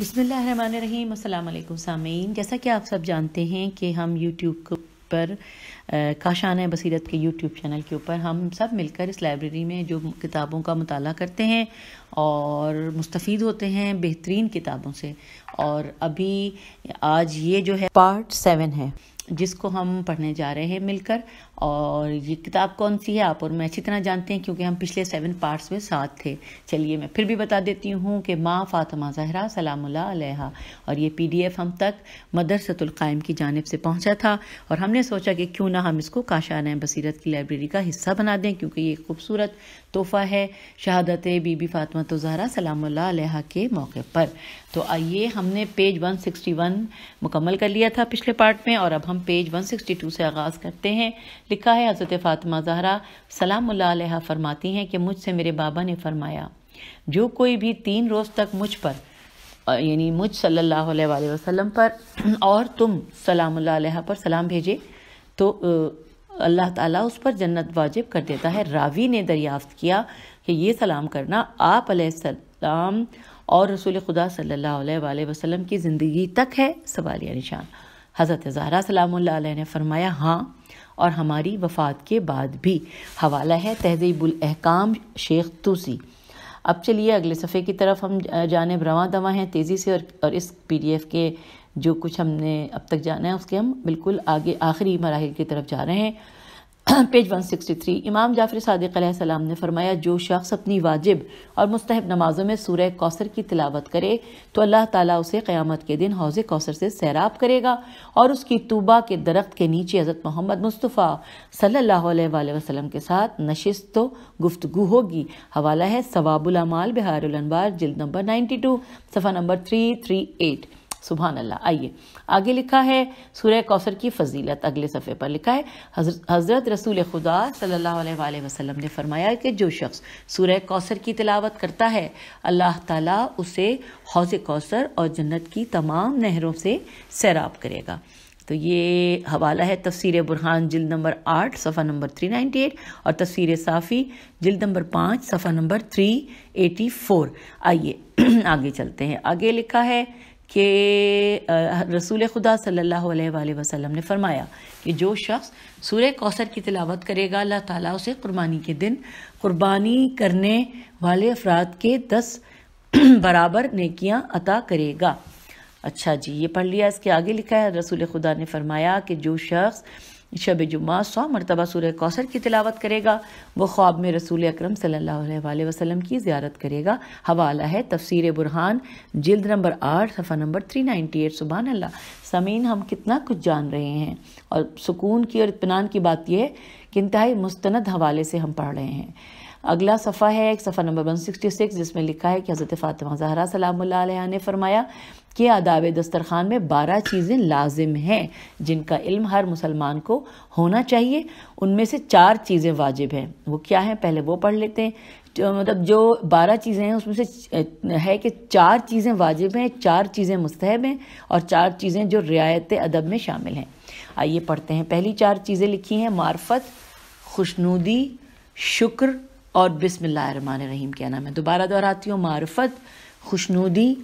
बसमीम अल्लाम सामीन जैसा कि आप सब जानते हैं कि हम यूट्यूब पर काशान बसीरत के यूट्यूब चैनल के ऊपर हम सब मिलकर इस लाइब्रेरी में जो किताबों का मताल करते हैं और मुस्तफ़ होते हैं बेहतरीन किताबों से और अभी आज ये जो है पार्ट सेवन है जिसको हम पढ़ने जा रहे हैं मिलकर और ये किताब कौन सी है आप और मैं अच्छी तरह जानते हैं क्योंकि हम पिछले सेवन पार्ट्स में साथ थे चलिए मैं फिर भी बता देती हूँ कि माँ फातिमा जहरा सलामुल्ला अलैहा और ये पीडीएफ हम तक मदरसतुल कायम की जानब से पहुँचा था और हमने सोचा कि क्यों ना हम इसको काशान बसीरत की लाइब्रेरी का हिस्सा बना दें क्योंकि ये खूबसूरत तोहफा है शहादत बीबी फातमा तो जहरा सलाम अलैहा के मौके पर तो आइए हमने पेज 161 मुकम्मल कर लिया था पिछले पार्ट में और अब हम पेज 162 से आगाज़ करते हैं लिखा है हज़रत फ़ातिमा जहरा सलाम अलैहा फरमाती हैं कि मुझसे मेरे बाबा ने फरमाया जो कोई भी तीन रोज़ तक मुझ पर यानी मुझ सल्लल्लाहु अलैहि वसल्लम पर और तुम सलाम पर सलाम भेजे तो अल्लाह ताला उस पर जन्नत वाजिब कर देता है रावी ने दरियाफ्त किया कि ये सलाम करना आप सलाम और रसूल खुदा सल्लल्लाहु अलैहि वसल्लम की ज़िंदगी तक है सवालिया निशान हज़रत ज़हरा सलाम ने फरमाया हाँ और हमारी वफ़ात के बाद भी हवाला है तहजीबुलहकाम शेख तूसी अब चलिए अगले सफ़े की तरफ हम जानब रवा दवा हैं तेज़ी से और, और इस पी डी एफ़ के जो कुछ हमने अब तक जाना है उसके हम बिल्कुल आगे आखिरी मराहल की तरफ जा रहे हैं पेज 163 इमाम जाफर सदक सलाम ने फरमाया जो शख्स अपनी वाजिब और मुस्तहब नमाजों में सूर्य कौसर की तिलावत करे तो अल्लाह ताला उसे क़यामत के दिन हौज़ कौसर से सैराब करेगा और उसकी तूबा के दरख्त के नीचे हज़रत मोहम्मद मुस्तफ़ा सल्लल्लाहु अलैहि के साथ नशस्त तो गुफ्तु होगी हवाला है सवाबुलमाल बिहार जल्द नंबर नाइन्टी टू सफ़ा नंबर थ्री थ्री एट सुबहान अल्लाह आइए आगे लिखा है सूर्य कौसर की फजीलत अगले सफ़े पर लिखा है हज़रत रसूल खुदा सल्ला वसलम ने फरमाया कि जो शख्स सूर्य कौसर की तिलावत करता है अल्लाह ताला उसे हौज कौसर और जन्नत की तमाम नहरों से सैराब करेगा तो ये हवाला है तफसीर बुरहान जिल्द नंबर आठ सफ़ा नंबर थ्री नाइन्टी एट और तफसीर साफ़ी जिल्द नंबर पाँच सफ़ा नंबर थ्री एटी फोर आइए आगे चलते हैं आगे लिखा है कि रसूल खुदा सल्लल्लाहु अलैहि वसल्लम ने फरमाया कि जो शख्स सूर्य कौसर की तिलावत करेगा अल्लाह ताला उसे कुर्बानी के दिन कुर्बानी करने वाले अफराद के दस बराबर नेकियां अता करेगा अच्छा जी ये पढ़ लिया इसके आगे लिखा है रसूल खुदा ने फरमाया कि जो शख्स शब जुम्मा सौ मरतबा सूर्य कौसर की तिलावत करेगा वह ख्वाब में रसूल अक्रम सल्ला वसलम की ज्यारत करेगा हवाला है तफसर बुरहान जल्द नंबर आठ सफ़ा नंबर थ्री नाइन्टी एट सुबह अल्लाह समीन हम कितना कुछ जान रहे हैं और सुकून की और इतमान की बात यह है कि इंतहाई मुस्ंद हवाले से हम पढ़ रहे हैं अगला सफ़ा है एक सफ़ा नंबर वन सिक्सटी सिक्स जिसमें लिखा है कि हज़रत फ़ातिमा जहरा सलाम ने फरमाया कि आदाब दस्तरखान में बारह चीज़ें लाजिम हैं जिनका इल्म हर मुसलमान को होना चाहिए उनमें से चार चीज़ें वाजिब हैं वो क्या हैं पहले वो पढ़ लेते हैं तो मतलब जो बारह चीज़ें हैं उसमें से है कि चार चीज़ें वाजिब हैं चार चीज़ें मुस्तहब हैं और चार चीज़ें जो रियायत अदब में शामिल हैं आइए पढ़ते हैं पहली चार चीज़ें लिखी हैं मार्फत खुशनूदी शुक्र और बिसमिल्लर रहीम क्या नाम है दोबारा दोहराती हूँ मार्फत खुशनूदी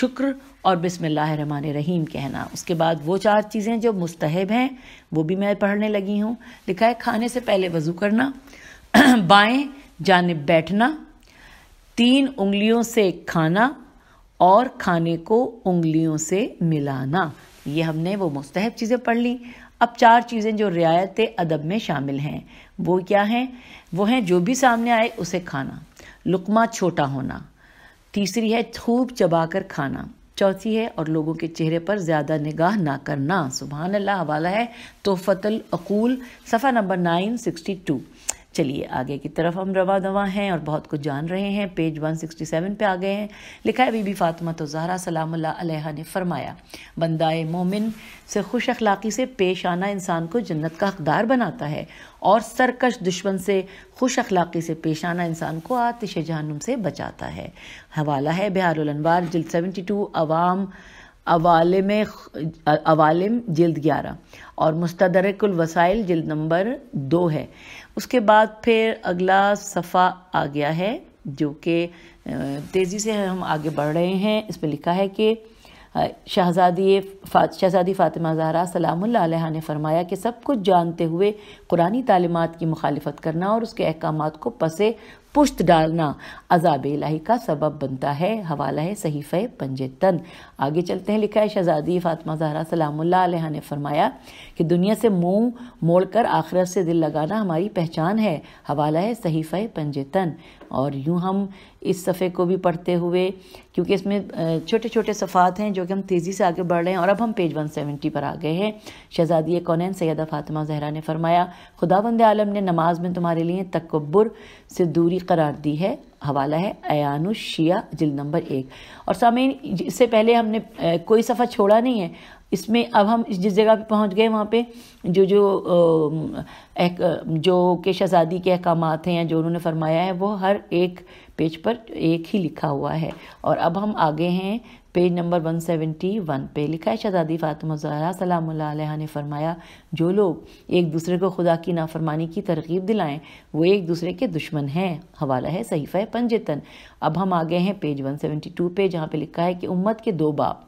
शुक्र और बिसमिल्लाहमान रहीम कहना उसके बाद वो चार चीज़ें जो मुस्तहब हैं वो भी मैं पढ़ने लगी हूँ लिखा है खाने से पहले वज़ू करना बाएं जानब बैठना तीन उंगलियों से खाना और खाने को उंगलियों से मिलाना ये हमने वो मुस्तहब चीज़ें पढ़ ली अब चार चीज़ें जो रियायत अदब में शामिल हैं वो क्या हैं वो हैं जो भी सामने आए उसे खाना लुकमा छोटा होना तीसरी है थूब चबाकर खाना चौथी है और लोगों के चेहरे पर ज़्यादा निगाह ना करना सुबहान अल्लाह हवाला है तो अकूल सफ़ा नंबर नाइन सिक्सटी टू चलिए आगे की तरफ हम रवा दवा हैं और बहुत कुछ जान रहे हैं पेज 167 पे आ गए हैं लिखा है बीबी फातिमा तो जहरा सलाम अलैहा ने फरमाया बंदाए मोमिन से खुश अखलाक़ी से पेश आना इंसान को जन्नत का हकदार बनाता है और सरकश दुश्मन से खुश अखलाक़ी से पेश आना इंसान को आतिश जहनुम से बचाता है हवाला है बिहार जल्द सेवेंटी टू आवाम अवालम अवालम जल्द ग्यारह और मुस्तरकुल वसाइल जल्द नंबर दो है उसके बाद फिर अगला सफ़ा आ गया है जो कि तेज़ी से हम आगे बढ़ रहे हैं इस पर लिखा है कि शहजादी फा शहजादी फ़ातिमा जहरा सलाम ने फरमाया कि सब कुछ जानते हुए कुरानी तालीमत की मुखालफत करना और उसके अहकाम को पसे पुश्त डालना अजाब इलाही का सबब बनता है हवाला है सहीफ़ पंजतन आगे चलते हैं लिखा है शहजादी फातमा जहरा सलाम्ला ने फरमाया कि दुनिया से मुंह मोड़कर आखिरत से दिल लगाना हमारी पहचान है हवाला है सहीफ़ पंजतन और यूँ हम इस सफ़े को भी पढ़ते हुए क्योंकि इसमें छोटे छोटे सफ़ात हैं जो कि हम तेज़ी से आगे बढ़ रहे हैं और अब हम पेज 170 पर आ गए हैं शहजादी कौन सैदा फातिमा जहरा ने फरमाया खुदा बंद आलम ने नमाज में तुम्हारे लिए तकबर से दूरी करार दी है हवाला है अनु शिया जिल नंबर एक और सामीन इससे पहले हमने कोई सफ़ा छोड़ा नहीं है इसमें अब हम जिस जगह पे पहुंच गए वहाँ पे जो जो एक, जो के शहजादी के अहकाम हैं या जो उन्होंने फरमाया है वो हर एक पेज पर एक ही लिखा हुआ है और अब हम आगे हैं पेज नंबर 171 पे लिखा है शहजादी फ़ातिमा सलाम ने फरमाया जो लोग एक दूसरे को खुदा की नाफरमानी की तरकीब दिलाएं वो एक दूसरे के दुश्मन हैं हवाला है सहीफ़ पंजतन अब हम आ गए हैं पेज 172 पे जहाँ पे लिखा है कि उम्मत के दो बाप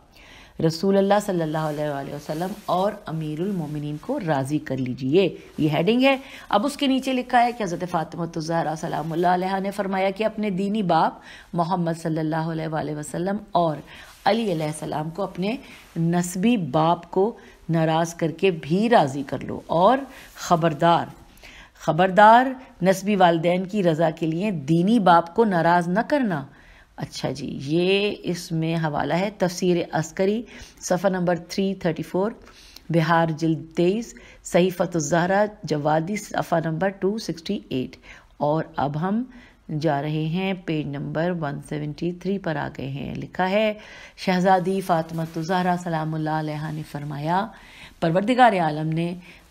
रसूल अल्लाह अलैहि वसल्लम और अमीरुल मोमिनीन को राज़ी कर लीजिए ये हेडिंग है अब उसके नीचे लिखा है कि हज़रत फ़ातमतज़हरा तो सलाम ने फरमाया कि अपने दीनी बाप मोहम्मद सल्ला वसम और अली सलाम को अपने नस्बी बाप को नाराज़ करके भी राज़ी कर लो और ख़बरदार ख़बरदार नस्बी वालदे की रज़ा के लिए दीनी बाप को नाराज़ न करना अच्छा जी ये इसमें हवाला है तफसीर अस्करी सफ़ा नंबर थ्री थर्टी फोर बिहार जल तेईस जहरा जवादी सफ़ा नंबर टू सिक्सटी एट और अब हम जा रहे हैं page number one seventy three पर आ गए हैं लिखा है शहज़ादी फ़ातिमा ज़हरा सलामुल्लाह ने फरमाया परवरदिगार आलम ने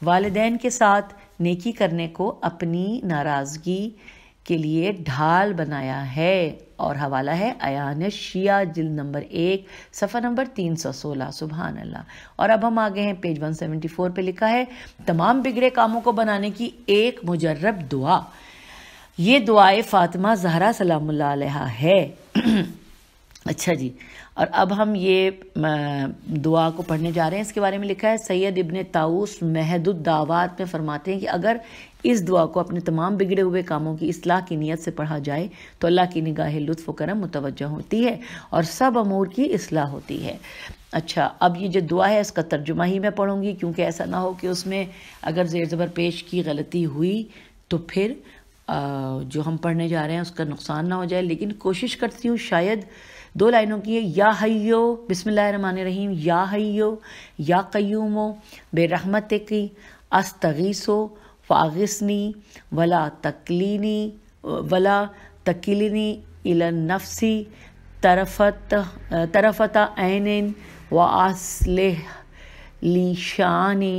वालदेन के साथ नेकी करने को अपनी नाराज़गी के लिए ढाल बनाया है और हवाला है अयान शिया जिल नंबर एक सफ़ा नंबर तीन सौ सोलह सुबहान अल्लाह और अब हम आगे हैं पेज वन सेवेंटी फोर पर लिखा है तमाम बिगड़े कामों को बनाने की एक मुजरब दुआ ये दुआए फ़ातिमा जहरा सलाम है अच्छा जी और अब हम ये दुआ को पढ़ने जा रहे हैं इसके बारे में लिखा है सैयद इबन ताउस महदुद्दावात में फरमाते हैं कि अगर इस दुआ को अपने तमाम बिगड़े हुए कामों की असलाह की नीयत से पढ़ा जाए तो अल्लाह की निगाह लुत्फ़ करम मुतवजह होती है और सब अमूर की असलाह होती है अच्छा अब ये जो दुआ है इसका तर्जुमा ही मैं पढ़ूँगी क्योंकि ऐसा ना हो कि उसमें अगर ज़ेर ज़बर पेश की गलती हुई तो फिर जो हम पढ़ने जा रहे हैं उसका नुकसान ना हो जाए लेकिन कोशिश करती हूँ शायद दो लाइनों की है या हयो बिसमान रहीम या हयो या क्यूमो बेरहमत की अस्तगीसो फागिसनी वला तकलीनी वला तकलीनी इला नफसी तरफत तरफता ऐन व आसले लीशानी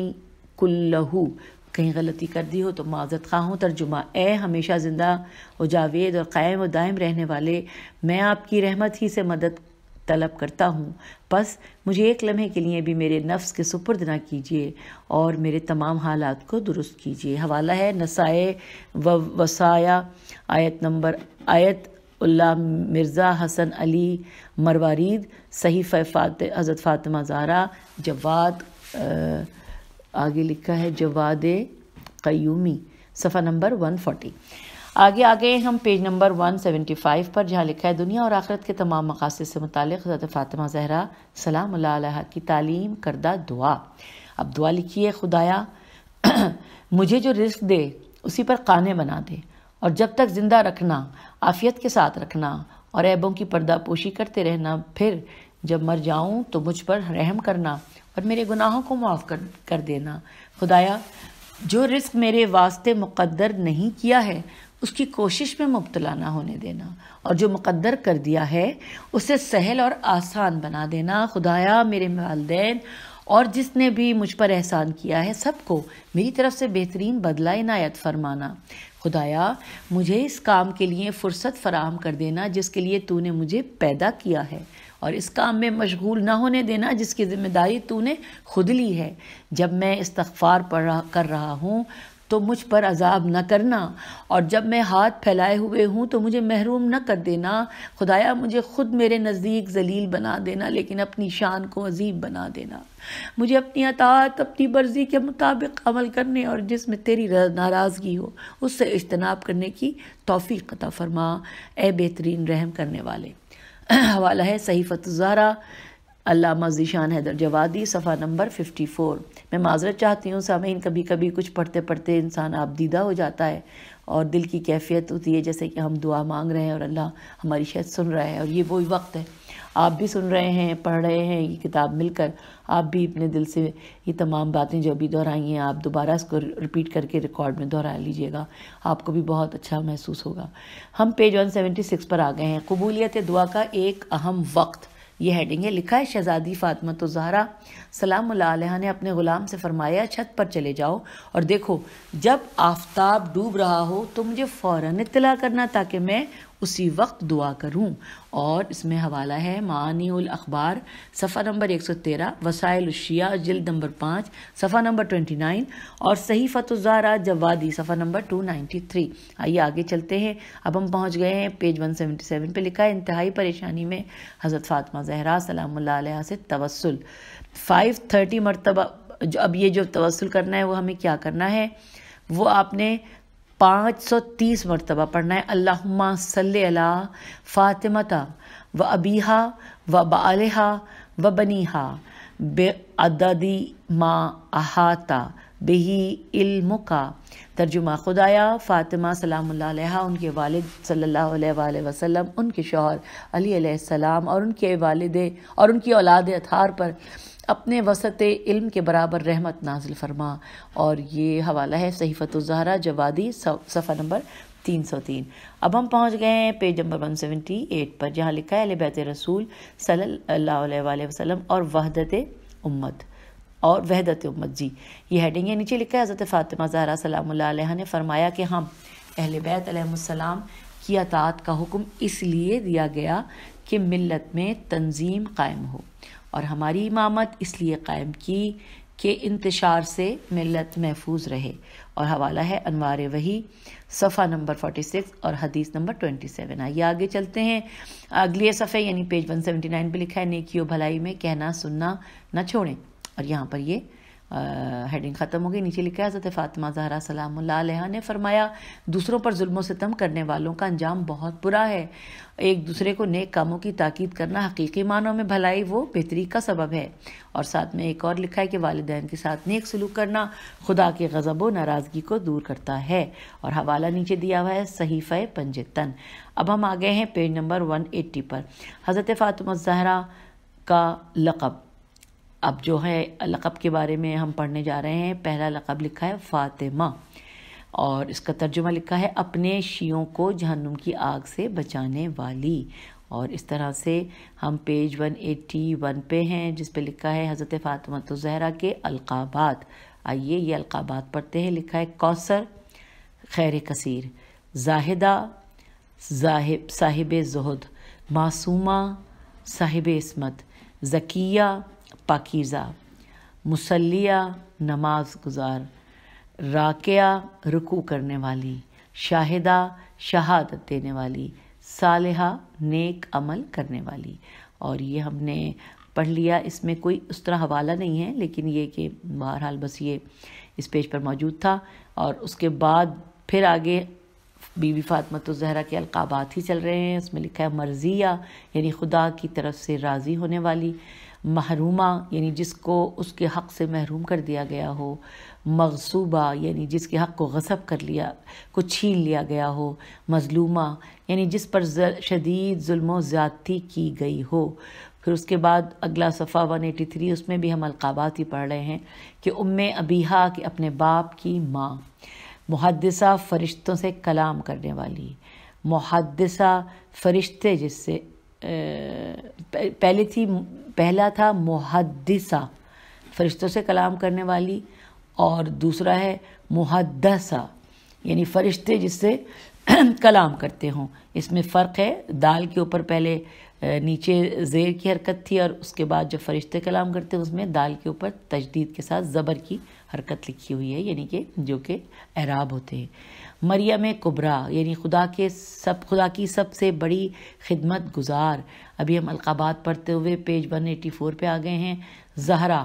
कुल्लहू कहीं गलती कर दी हो तो माजत खा हूँ तर्जुमा ए हमेशा ज़िंदा व जावेद और क़ायम व दायम रहने वाले मैं आपकी रहमत ही से मदद तलब करता हूँ बस मुझे एक लम्हे के लिए भी मेरे नफ्स के सुपुर्द ना कीजिए और मेरे तमाम हालात को दुरुस्त कीजिए हवाला है नसाए व वसाया आयत नंबर आयत उल्ला मिर्ज़ा हसन अली मरवारीद सही फ़ात हज़रत फ़ातिमा ज़ारा जवाद आगे लिखा है जवाद कयूमी सफ़ा नंबर 140 आगे आगे हम पेज नंबर 175 पर जहाँ लिखा है दुनिया और आखरत के तमाम मकासद से मुतक हज़रत फ़ातिमा जहरा सलाम की तालीम करदा दुआ अब दुआ लिखी है खुदाया मुझे जो रिस्क दे उसी पर काने बना दे और जब तक ज़िंदा रखना आफियत के साथ रखना और ऐबों की पर्दापोशी करते रहना फिर जब मर जाऊं तो मुझ पर रहम करना और मेरे गुनाहों को माफ़ कर कर देना खुदाया जो रिस्क मेरे वास्ते मुकद्दर नहीं किया है उसकी कोशिश में मुबतला ना होने देना और जो मुकद्दर कर दिया है उसे सहल और आसान बना देना खुदाया मेरे वालदेन और जिसने भी मुझ पर एहसान किया है सबको मेरी तरफ से बेहतरीन बदला इनायत फरमाना खुदाया मुझे इस काम के लिए फ़ुर्सत फ़राहम कर देना जिसके लिए तूने मुझे पैदा किया है और इस काम में मशगूल ना होने देना जिसकी ज़िम्मेदारी तूने खुद ली है जब मैं इस्तफ़ार पढ़ कर रहा हूँ तो मुझ पर अजाब न करना और जब मैं हाथ फैलाए हुए हूँ तो मुझे महरूम न कर देना खुदाया मुझे ख़ुद मेरे नज़दीक जलील बना देना लेकिन अपनी शान को अजीब बना देना मुझे अपनी अतात अपनी मर्ज़ी के मुताबिक अमल करने और जिसमें तेरी नाराज़गी हो उससे इजतनाब करने की तोफ़ी कता फरमा ए बेहतरीन रहम करने वाले हवाला है सही फतजारा अलामा जीशान हैदर जवादी सफ़ा नंबर 54 मैं माजरत चाहती हूँ सामीन कभी कभी कुछ पढ़ते पढ़ते इंसान आपदीदा हो जाता है और दिल की कैफियत होती है जैसे कि हम दुआ मांग रहे हैं और अल्लाह हमारी शायद सुन रहा है और ये वही वक्त है आप भी सुन रहे हैं पढ़ रहे हैं ये किताब मिलकर आप भी अपने दिल से ये तमाम बातें जो अभी दोहराई हैं आप दोबारा इसको रिपीट करके रिकॉर्ड में दोहरा लीजिएगा आपको भी बहुत अच्छा महसूस होगा हम पेज वन सेवेंटी सिक्स पर आ गए हैं कबूलियत दुआ का एक अहम वक्त ये हेडिंग है लिखा है शहजादी फातमा तो जहरा सलाम ने अपने ग़ुलाम से फरमाया छत पर चले जाओ और देखो जब आफ्ताब डूब रहा हो तो मुझे फ़ौर इतला करना ताकि मैं उसी वक्त दुआ करूँ और इसमें हवाला है उल अखबार सफ़ा नंबर 113 वसाइल शिया जल्द नंबर पाँच सफ़ा नंबर 29 और सही फ़तुजारा जवादी सफ़ा नंबर 293 आइए आगे चलते हैं अब हम पहुँच गए हैं पेज 177 पे लिखा है इंतहाई परेशानी में हज़रत फ़ातमा जहरा सलाम से तवसल फ़ाइव थर्टी मरतबा जो अब ये जो तवसल करना है वो हमें क्या करना है वो आपने पाँच सौ तीस मरतबा पढ़ना है अल्लाहुम्मा सल्ले अला फ़ातिमता व अबीहा व बालहा व बनीहा बेअददी मा अहाता बेही का तर्जुमा खुदाया फ़ातिमा सलाम उनके वालिद सल्लल्लाहु अलैहि वसल्लम उनके शोहर अली सलाम और उनके वालद और उनकी औलाद अथार पर अपने वसत इल्म के बराबर रहमत नाजिल फरमा और ये हवाला है सहीफ़त जहरा जवादी सफ़ा नंबर तीन सौ तीन अब हम पहुंच गए हैं page number one seventy eight पर जहां लिखा है लबैत रसूल सल्ला वसलम और वहदत उम्मत और वहदत उम्मत जी ये हेडिंग है नीचे लिखा है हज़रत फ़ातिमा ज़हरा सलाम ने फरमाया कि हम अहल बैतम की अतात का हुक्म इसलिए दिया गया कि मिलत में तंजीम कायम हो और हमारी इमामत इसलिए कायम की कि इंतशार से मिलत महफूज रहे और हवाला है अनवार वही सफ़ा नंबर सिक्स और हदीस नंबर ट्वेंटी सेवन आइए आगे चलते हैं अगले सफ़े यानी पेज वन सेवेंटी नाइन पर लिखा है और भलाई में कहना सुनना न छोड़ें और यहाँ पर ये हेडिंग ख़त्म हो गई नीचे लिखा है हज़रत फ़ातिमा जहरा सलाम ने फरमाया दूसरों पर जुल्म सितम करने वालों का अंजाम बहुत बुरा है एक दूसरे को नेक कामों की ताकीद करना हकीकी मानों में भलाई वो बेहतरी का सबब है और साथ में एक और लिखा है कि वालदेन के साथ नेक सलूक करना खुदा के गज़ब व नाराज़गी को दूर करता है और हवाला नीचे दिया हुआ है सहीफ़ पंजतन अब हम आ गए हैं पेज नंबर एट्टी पर हज़रत फ़ातिमा जहरा का लक़ब अब जो है लक़ब के बारे में हम पढ़ने जा रहे हैं पहला लक़ब लिखा है फ़ातिमा और इसका तर्जुमा लिखा है अपने शियों को जहन्नुम की आग से बचाने वाली और इस तरह से हम पेज 181 पे हैं जिस पे लिखा है हज़रत फ़ातिमा तो जहरा के अलकाबात आइए ये अलकाबात पढ़ते हैं लिखा है कौसर खैर कसीर जाहिदा जाहिब साहिब जहद मासूमा साहिब इसमत जकिया पाकिज़ा मुसलिया नमाज गुजार राकिया रुकू करने वाली शाहिदा शहादत देने वाली सालहा नेक अमल करने वाली और ये हमने पढ़ लिया इसमें कोई उस तरह हवाला नहीं है लेकिन ये कि बहरहाल बस ये इस पेज पर मौजूद था और उसके बाद फिर आगे बीबी फातमत तो जहरा के अलकाबात ही चल रहे हैं उसमें लिखा है मर्जिया यानी खुदा की तरफ से राज़ी होने वाली महरूमा यानी जिसको उसके हक़ से महरूम कर दिया गया हो मगसूबा यानी जिसके हक़ को गसब कर लिया को छीन लिया गया हो मजलूमा यानी जिस पर शदीद जुल्म ज़्यादती की गई हो फिर उसके बाद अगला सफ़ा वन एटी थ्री उसमें भी हम अलकाबात ही पढ़ रहे हैं कि उम अबीहा के अपने बाप की माँ मुहदसा फ़रिश्तों से कलाम करने वाली मुहदसा फ़रिश्ते जिससे पहले थी पहला था मुहदसा फरिश्तों से कलाम करने वाली और दूसरा है मुहदसा यानी फरिश्ते जिससे कलाम करते हों इसमें फ़र्क है दाल के ऊपर पहले नीचे जेर की हरकत थी और उसके बाद जो फरिश्ते कलाम करते हैं उसमें दाल के ऊपर तजदीद के साथ ज़बर की हरकत लिखी हुई है यानी कि जो कि एराब होते हैं मरियम कुबरा यानी खुदा के सब खुदा की सबसे बड़ी खिदमत गुजार अभी हम अलकाबाद पढ़ते हुए पेज 184 पे आ गए हैं जहरा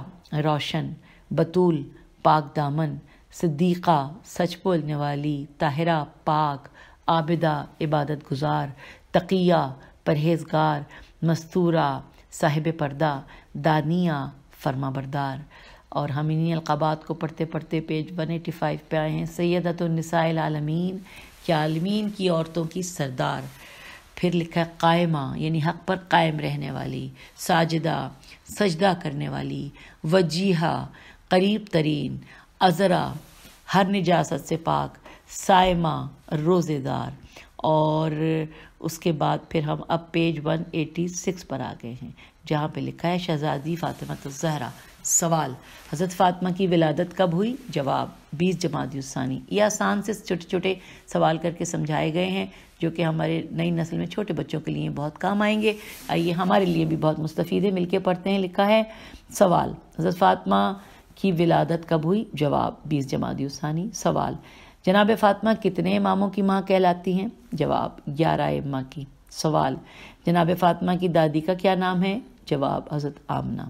रोशन बतूल पाक दामन सिद्दीक़ा सच बोलने वाली ताहरा पाक आबिदा इबादत गुजार तकिया परहेजगार मस्तूरा साहिब पर्दा दानिया फर्मा बरदार और हम इन्हीं अलकाबात को पढ़ते पढ़ते पेज 185 पे आए हैं सैदतनिसाइल आलमीन या आलमीन की औरतों की सरदार फिर लिखा है कायमा यानी हक पर कायम रहने वाली साजदा सजदा करने वाली वजीहा करीब तरीन अज़रा हर निजात से पाक सायमा रोज़ेदार और उसके बाद फिर हम अब पेज 186 पर आ गए हैं जहाँ पे लिखा है शहजादी फ़ातिमा तो जहरा सवाल हज़रत फातमा की विलादत कब हुई जवाब बीस जमातुसानी ये आसान से छोटे छोटे सवाल करके समझाए गए हैं जो कि हमारे नई नस्ल में छोटे बच्चों के लिए बहुत काम आएंगे आइए हमारे लिए भी बहुत मुस्तफ़ी है मिलके पढ़ते हैं लिखा है सवाल हज़रत फ़ातिमा की विलादत कब हुई जवाब बीस जमातुसानी सवाल जनाब फ़ातिमा कितने इमामों की माँ कहलाती हैं जवाब ग्यारह इमां की सवाल जनाब फातमा की दादी का क्या नाम है जवाब हज़रत आमना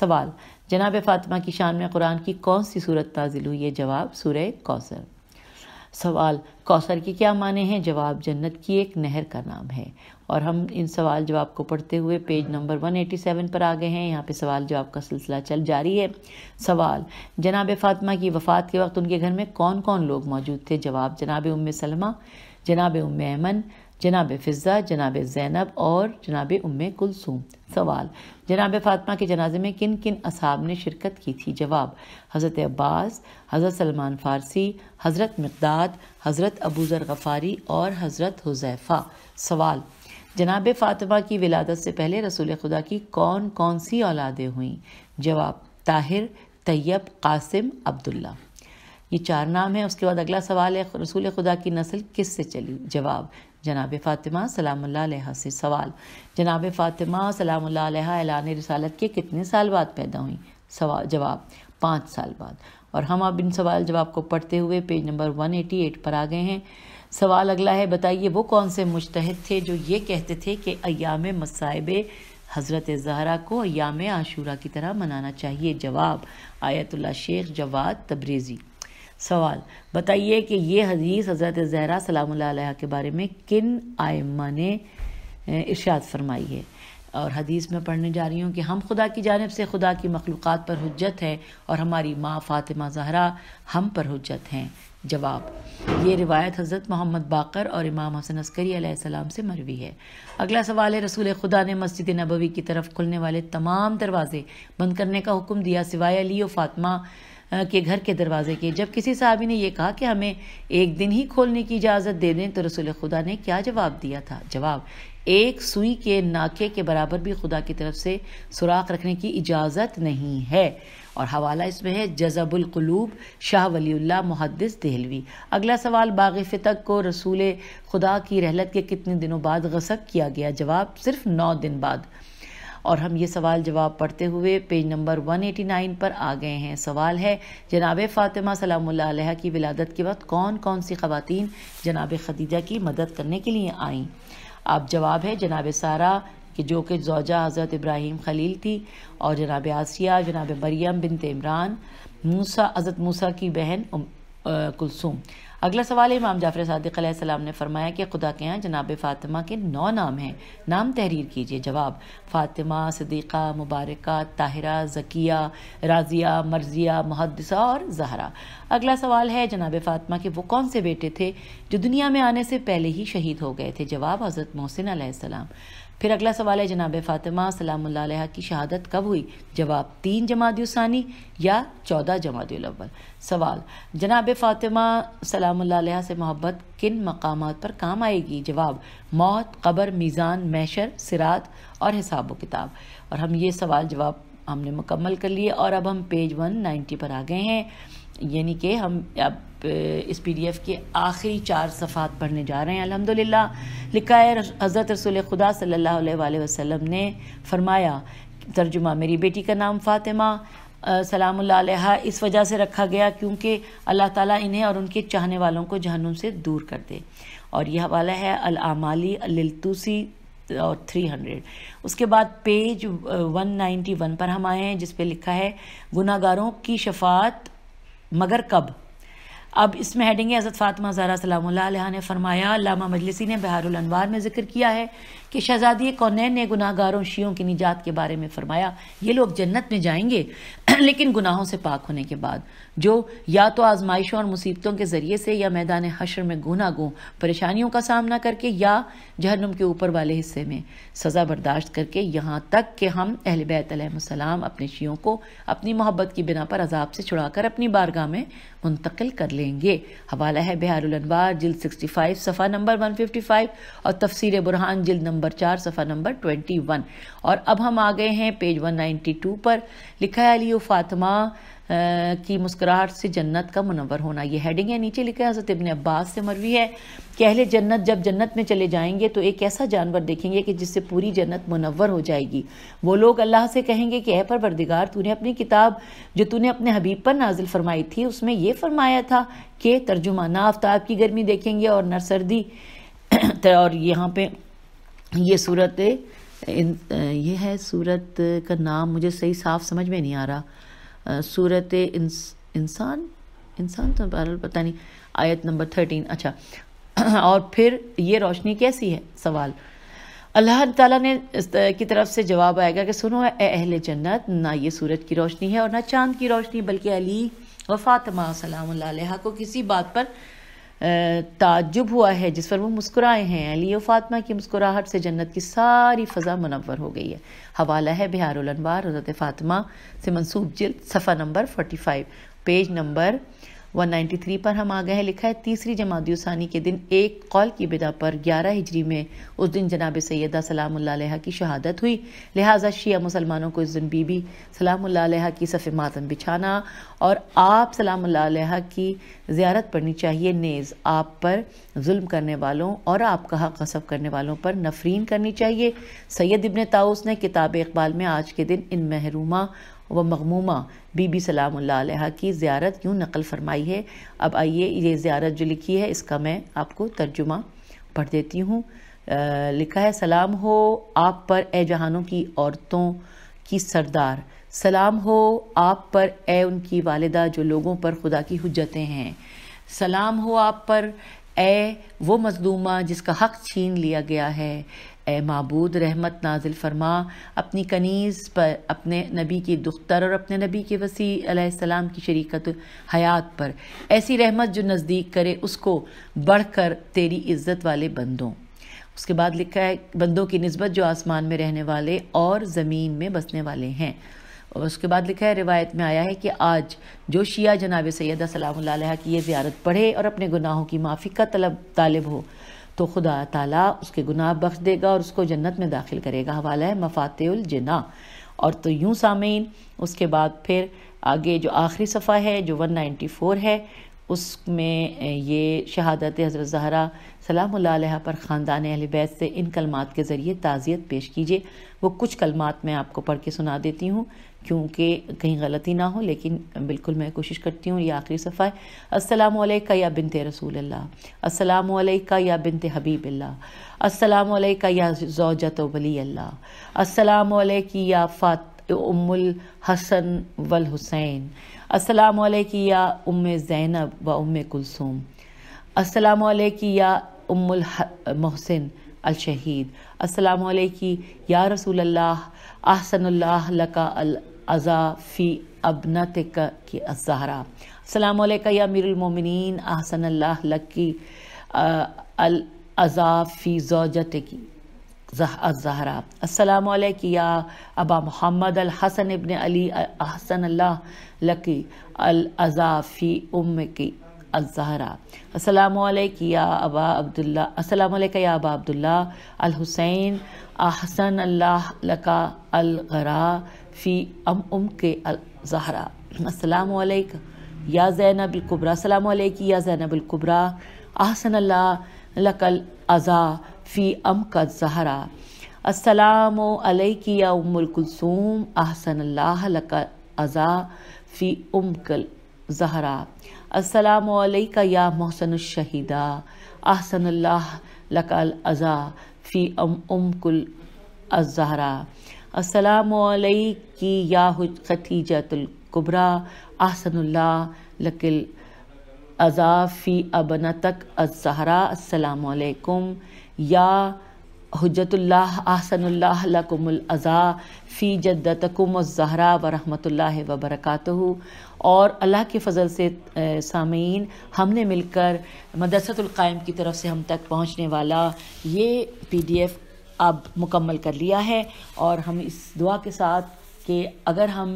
सवाल जनाब फातिमा की शान में कुरान की कौन सी सूरत नाजिल हुई है जवाब सूर कौसर सवाल कौसर के क्या माने हैं जवाब जन्नत की एक नहर का नाम है और हम इन सवाल जवाब को पढ़ते हुए पेज नंबर 187 पर आ गए हैं यहाँ पे सवाल जवाब का सिलसिला चल जारी है सवाल जनाब फातिमा की वफ़ात के वक्त उनके घर में कौन कौन लोग मौजूद थे जवाब जनाब उम सलमा जनाब उम अमन जनाब फ़िज़ा जनाब ज़ैनब और जनाब उम कुलसूम सवाल जनाब फ़ातमा के जनाजे में किन किन असाब ने शिरकत की थी जवाब हज़रत अब्बास हज़रत सलमान फ़ारसी हज़रत मकदाद हज़रत अबूज़र गफ़ारी और हज़रत हुजैफ़ा सवाल जनाब फ़ातिमा की विलादत से पहले रसूल खुदा की कौन कौन सी औलादें हुईं जवाब ताहिर तैयब कासिम अब्दुल्ला ये चार नाम हैं उसके बाद अगला सवाल है रसूल खुदा की नस्ल किस से चली जवाब जनाब फ़ातिमा सलाम्ला से सवाल जनाब फ़ातिमा सलाम्ला ऐलान रसालत के कितने साल बाद पैदा हुई सवाल जवाब पाँच साल बाद और हम अब इन सवाल जवाब को पढ़ते हुए पेज नंबर 188 पर आ गए हैं सवाल अगला है बताइए वो कौन से मुश्तहद थे जो ये कहते थे कि अयाम मसाइब हज़रत जहरा को अयाम आशूरा की तरह मनाना चाहिए जवाब आयतुल्ला शेख जवाद तब्रेज़ी सवाल बताइए कि ये हदीस हज़रत ज़हरा सलाम के बारे में किन आयमा ने इर्शाद फरमाई है और हदीस में पढ़ने जा रही हूँ कि हम खुदा की जानब से खुदा की मखलूक़ पर हजत है और हमारी माँ फ़ातिमा जहरा हम पर हजत हैं जवाब ये रिवायत हज़रत मोहम्मद बाकर और इमाम हसन अस्करी सलाम से मरवी है अगला सवाल है रसूल खुदा ने मस्जिद नबवी की तरफ खुलने वाले तमाम दरवाज़े बंद करने का हुक्म दिया सिवाय अली और फातिमा के घर के दरवाजे के जब किसी साहबी ने यह कहा कि हमें एक दिन ही खोलने की इजाज़त दे दें तो रसूल खुदा ने क्या जवाब दिया था जवाब एक सुई के नाके के बराबर भी खुदा की तरफ से सुराख रखने की इजाज़त नहीं है और हवाला इसमें है जज़बुलकलूब शाह वलील्ला मुहदस दहलवी अगला सवाल बाग फ़ितक को रसूल खुदा की रहलत के कितने दिनों बाद गसक किया गया जवाब सिर्फ नौ दिन बाद और हम ये सवाल जवाब पढ़ते हुए पेज नंबर 189 पर आ गए हैं सवाल है जनाब फ़ातिमा सलाम की विलादत के वक्त कौन कौन सी खवतिन जनाब खदीजा की मदद करने के लिए आईं आप जवाब है जनाब सारा कि जो कि जौजा हज़रत इब्राहिम खलील थी और जनाब आसिया जनाब मरियम बिन तमरान मूसा हज़रत मूसा की बहन कुलसूम अगला सवाल इमाम जाफर सदक ने फरमाया कि खुदा के यहाँ जनाब फ़ातिमा के नौ नाम हैं नाम तहरीर कीजिए जवाब फ़ातिमा सदीक़ा मुबारक ताहिरा जकिया राजिया मर्जिया मुहदसा और जहरा अगला सवाल है जनाब फ़ातिमा के वो कौन से बेटे थे जो दुनिया में आने से पहले ही शहीद हो गए थे जवाब हज़रत मोहसिन आसमाम फिर अगला सवाल है जनाब फातिमा सलाम्ला की शहादत कब हुई जवाब तीन जमादानी या चौदह जमादल सवाल जनाब फातिमा सलाम्ला से मोहब्बत किन मकाम पर काम आएगी जवाब मौत कबर मीज़ान मैशर सिरात और हिसाब किताब और हम ये सवाल जवाब हमने मुकम्मल कर लिए और अब हम पेज वन नाइन्टी पर आ गए हैं यानी कि हम अब इस पीडीएफ के आखिरी चार सफ़ात पढ़ने जा रहे हैं अल्हम्दुलिल्लाह लिखा है हज़रत रसूल खुदा सल्ला वसलम ने फरमाया तर्जुमा मेरी बेटी का नाम फ़ातिमा सलाम इस वजह से रखा गया क्योंकि अल्लाह ताला इन्हें और उनके चाहने वालों को जहनुम से दूर कर दे और यह हवाला है अलामाली अलतूसी और 300 उसके बाद पेज 191 पर हम आए हैं जिस पे लिखा है गुनागारों की शफात मगर कब अब इसमें हेडिंग है हज़रत फातमा ज़ारा सलाम्ला ने फरमाया लामा मजलिसी ने बहारनवार में जिक्र किया है कि शहजादी कौनैन ने गुनाहगारों शियों की निजात के बारे में फरमाया ये लोग जन्नत में जाएंगे लेकिन गुनाहों से पाक होने के बाद जो या तो आजमाइशों और मुसीबतों के ज़रिए से या मैदान हशर में गुनागों परेशानियों का सामना करके या जहनम के ऊपर वाले हिस्से में सज़ा बर्दाश्त करके यहाँ तक कि हम अहल बैतम अपने शियों को अपनी मोहब्बत की बिना पर अजाब से छुड़ाकर अपनी बारगाह में मुंतकिल कर लेंगे हवाला है बिहारवार जिल्द 65 सफ़ा नंबर 155 और तफसीर बुरहान जिल्द नंबर चार सफ़ा नंबर 21 और अब हम आ गए हैं पेज 192 पर लिखा है अली फातमा की मुस्कुराहट से जन्नत का मुनवर होना ये हेडिंग है नीचे लिखा है हज़रत इबन अब्बास से मरवी है कि अहले जन्नत जब जन्नत में चले जाएंगे तो एक ऐसा जानवर देखेंगे कि जिससे पूरी जन्नत मुनवर हो जाएगी वो लोग अल्लाह से कहेंगे कि अह परवरदिगार तूने अपनी किताब जो तूने अपने हबीब पर नाजिल फरमाई थी उसमें ये फरमाया था कि तर्जुमा ना आफ्ताब की गर्मी देखेंगे और न सर्दी और यहाँ पे ये सूरत ये है सूरत का नाम मुझे सही साफ समझ में नहीं आ रहा सूरत इंसान इंसान तो पता नहीं आयत नंबर थर्टीन अच्छा और फिर ये रोशनी कैसी है सवाल अल्लाह ताला ने की तरफ से जवाब आएगा कि सुनो अहल जन्नत ना ये सूरज की रोशनी है और ना चांद की रोशनी बल्कि अली व फातमा सलाम को किसी बात पर ताजुब हुआ है जिस पर वो मुस्कुराए हैं अली फ़ातमा की मुस्कुराहट से जन्नत की सारी फ़ज़ा मुनवर हो गई है हवाला है बिहार अनवार हज़रत फ़ातिमा से मंसूब जिल सफ़ा नंबर फाइव पेज नंबर 193 पर हम आ गए हैं लिखा है तीसरी जमादियो के दिन एक कौल की बिदा पर 11 हिजरी में उस दिन जनाब सैदा सलाम की शहादत हुई लिहाजा शिया मुसलमानों को इस दिन बीबी सलाम की सफ़े मातम बिछाना और आप सलाम की ज़्यारत पढ़नी चाहिए नेज़ आप पर जुल्म करने वालों और आपका हक कसब करने वालों पर नफरीन करनी चाहिए सैयद इबन ताउस ने किताब इकबाल में आज के दिन इन महरूमा व मगमूमा बीबी सलाम की ज़्यारत यूँ नकल फरमाई है अब आइए ये ज़्यारत जो लिखी है इसका मैं आपको तर्जुमा पढ़ देती हूँ लिखा है सलाम हो आप पर ए जहानों की औरतों की सरदार सलाम हो आप पर ए उनकी वालदा जो लोगों पर खुदा की हजतें हैं सलाम हो आप पर ए वो मजलूमा जिसका हक छीन लिया गया है ए महबूद रहमत नाजिल फरमा अपनी कनीज़ पर अपने नबी की दुख्तर और अपने नबी के वसी सलाम की शरीकत हयात पर ऐसी रहमत जो नज़दीक करे उसको बढ़ कर तेरी इज़्ज़त वाले बंदों उसके बाद लिखा है बंदों की नस्बत जो आसमान में रहने वाले और ज़मीन में बसने वाले हैं और उसके बाद लिखा है रिवायत में आया है कि आज जो शिया जनाब सैदा सलाम की ये ज़्यारत पढ़े और अपने गुनाहों की माफ़ी का तलब तालब हो तो खुदा ताला उसके गुनाह बख्श देगा और उसको जन्नत में दाखिल करेगा हवाला है मफातुल जना और तो यूँ सामीन उसके बाद फिर आगे जो आखिरी सफ़ा है जो 194 है उसमें ये शहादत हज़रत जहरा सलाम पर ख़ानदान अहल बैत से इन कलमात के ज़रिए ताज़ियत पेश कीजिए वो कुछ कलमात मैं आपको पढ़ के सुना देती हूँ क्योंकि कहीं गलती ना हो लेकिन बिल्कुल मैं कोशिश करती हूँ ये आखिरी सफ़ा है अस्सलाम या बिनते रसूल अल्लाह या बिनते हबीब अल्लाह अस्सलाम या जौजत वली अल्लाह या फात उम्मुल हसन वल हुसैन अस्सलाम या उम ज़ैनब व उम कुलसूम असलम वालेकी या उम्मुल मोहसिन अल शहीद अस्सलाम या रसूल अल्लाह आहसनुल्लाह लका अल अज़ा फ़ी अबनत की अज़हरा अल्लाम या मीरमिन आहसन लक्की अल अज़ा फ़ी जौजत की जहरा असलम या अबा मोहम्मद अल हसन इबन अली अहसन अल्लाह लकी अल अज़ाफ़ी उम की अज़हरा असलम या अबा अब्दुल्ला अस्सलाम या अबा अब्दुल्ला अल हुसैन अहसन अल्लाह लका अल फ़ी अम उम के जहरा असलक या सलाम अलैक या ज़ैनबुलकुबरा आहसन लकल अज़ा फ़ी अम का जहरा असलम अलैक या उमुलकुलसूम आहसन लकल अज़ा फ़ी उम कल जहरा असलम या मोहसन शहीदा आहसन लकल अज़ा फ़ी अम उम कुल अज़हरा असलकी या खतीजतुल कुबरा आसनुल्ला लकिल अजाफ़ी अबनतक अजहरा असलकुम या हजतुल्लाह आसनुल्लाह लकुमुल अज़ा फ़ी जद्दतकुम अजहरा व रहमतुल्ला व और अल्लाह के फ़ज़ल से सामीन हमने मिलकर मदरसतुल्क़ायम की तरफ से हम तक पहुँचने वाला ये पी डी एफ़ अब मुकम्मल कर लिया है और हम इस दुआ के साथ कि अगर हम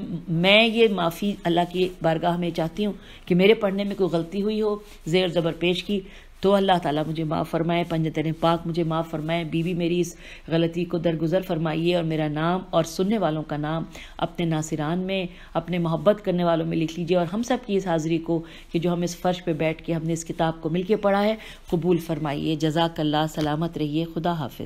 मैं ये माफ़ी अल्लाह की बारगाह में चाहती हूँ कि मेरे पढ़ने में कोई गलती हुई हो ज़ेर ज़बर पेश की तो अल्लाह ताला मुझे माफ़ फरमाए पंजतन पाक मुझे माफ़ फरमाए बीबी मेरी इस गलती को दरगुजर फरमाइए और मेरा नाम और सुनने वालों का नाम अपने नासिरान में अपने मोहब्बत करने वालों में लिख लीजिए और हम सब की इस हाज़री को कि जो हम इस फ़र्श पर बैठ के हमने इस किताब को मिल के पढ़ा है कबूल फरमाइए जजाकल्ला सलामत रहिए खुदा हाफ